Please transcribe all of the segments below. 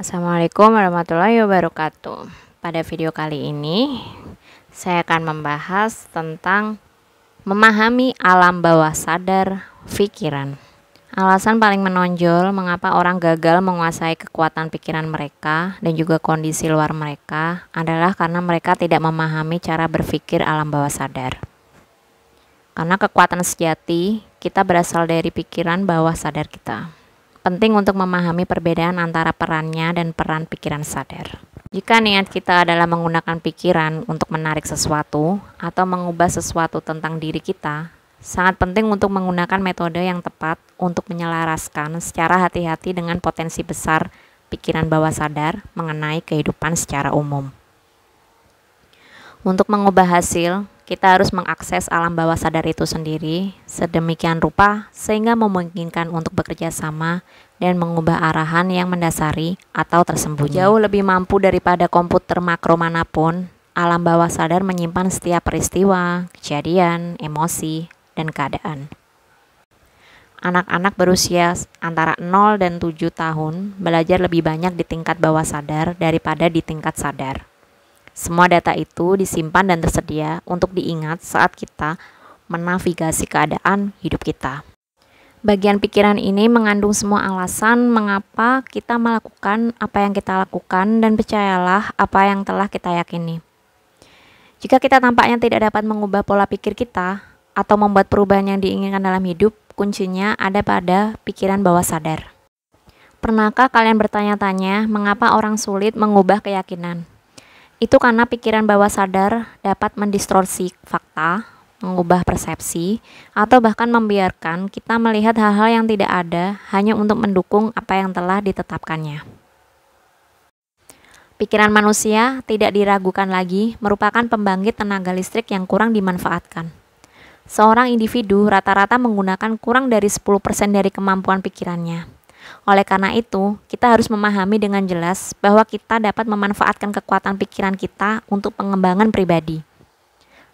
Assalamualaikum warahmatullahi wabarakatuh. Pada video kali ini, saya akan membahas tentang memahami alam bawah sadar pikiran. Alasan paling menonjol mengapa orang gagal menguasai kekuatan pikiran mereka dan juga kondisi luar mereka adalah karena mereka tidak memahami cara berpikir alam bawah sadar. Karena kekuatan sejati kita berasal dari pikiran bawah sadar kita. Penting untuk memahami perbedaan antara perannya dan peran pikiran sadar. Jika niat kita adalah menggunakan pikiran untuk menarik sesuatu atau mengubah sesuatu tentang diri kita, sangat penting untuk menggunakan metode yang tepat untuk menyelaraskan secara hati-hati dengan potensi besar pikiran bawah sadar mengenai kehidupan secara umum. Untuk mengubah hasil, kita harus mengakses alam bawah sadar itu sendiri sedemikian rupa sehingga memungkinkan untuk bekerja sama dan mengubah arahan yang mendasari atau tersembunyi. Hmm. Jauh lebih mampu daripada komputer makro manapun, alam bawah sadar menyimpan setiap peristiwa, kejadian, emosi, dan keadaan. Anak-anak berusia antara 0 dan 7 tahun belajar lebih banyak di tingkat bawah sadar daripada di tingkat sadar. Semua data itu disimpan dan tersedia untuk diingat saat kita menavigasi keadaan hidup kita. Bagian pikiran ini mengandung semua alasan mengapa kita melakukan apa yang kita lakukan dan percayalah apa yang telah kita yakini. Jika kita tampaknya tidak dapat mengubah pola pikir kita atau membuat perubahan yang diinginkan dalam hidup, kuncinya ada pada pikiran bawah sadar. Pernahkah kalian bertanya-tanya mengapa orang sulit mengubah keyakinan? Itu karena pikiran bawah sadar dapat mendistorsi fakta, mengubah persepsi, atau bahkan membiarkan kita melihat hal-hal yang tidak ada hanya untuk mendukung apa yang telah ditetapkannya. Pikiran manusia tidak diragukan lagi merupakan pembangkit tenaga listrik yang kurang dimanfaatkan. Seorang individu rata-rata menggunakan kurang dari 10% dari kemampuan pikirannya. Oleh karena itu, kita harus memahami dengan jelas bahwa kita dapat memanfaatkan kekuatan pikiran kita untuk pengembangan pribadi.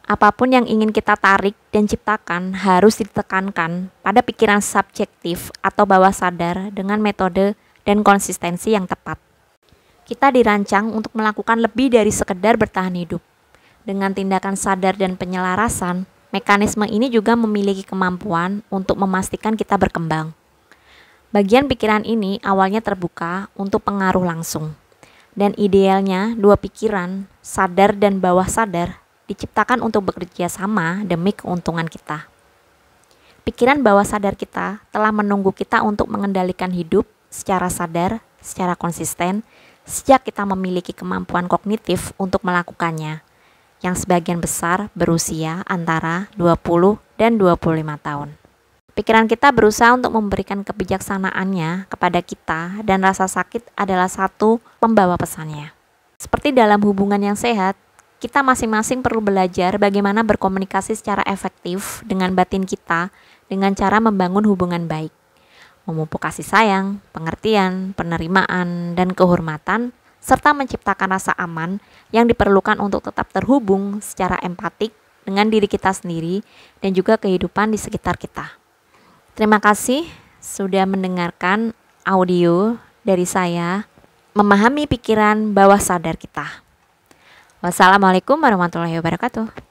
Apapun yang ingin kita tarik dan ciptakan harus ditekankan pada pikiran subjektif atau bawah sadar dengan metode dan konsistensi yang tepat. Kita dirancang untuk melakukan lebih dari sekedar bertahan hidup. Dengan tindakan sadar dan penyelarasan, mekanisme ini juga memiliki kemampuan untuk memastikan kita berkembang. Bagian pikiran ini awalnya terbuka untuk pengaruh langsung. Dan idealnya dua pikiran, sadar dan bawah sadar, diciptakan untuk bekerja sama demi keuntungan kita. Pikiran bawah sadar kita telah menunggu kita untuk mengendalikan hidup secara sadar, secara konsisten, sejak kita memiliki kemampuan kognitif untuk melakukannya, yang sebagian besar berusia antara 20 dan 25 tahun. Pikiran kita berusaha untuk memberikan kebijaksanaannya kepada kita dan rasa sakit adalah satu pembawa pesannya. Seperti dalam hubungan yang sehat, kita masing-masing perlu belajar bagaimana berkomunikasi secara efektif dengan batin kita dengan cara membangun hubungan baik. Memupuk kasih sayang, pengertian, penerimaan, dan kehormatan serta menciptakan rasa aman yang diperlukan untuk tetap terhubung secara empatik dengan diri kita sendiri dan juga kehidupan di sekitar kita. Terima kasih sudah mendengarkan audio dari saya memahami pikiran bawah sadar kita. Wassalamualaikum warahmatullahi wabarakatuh.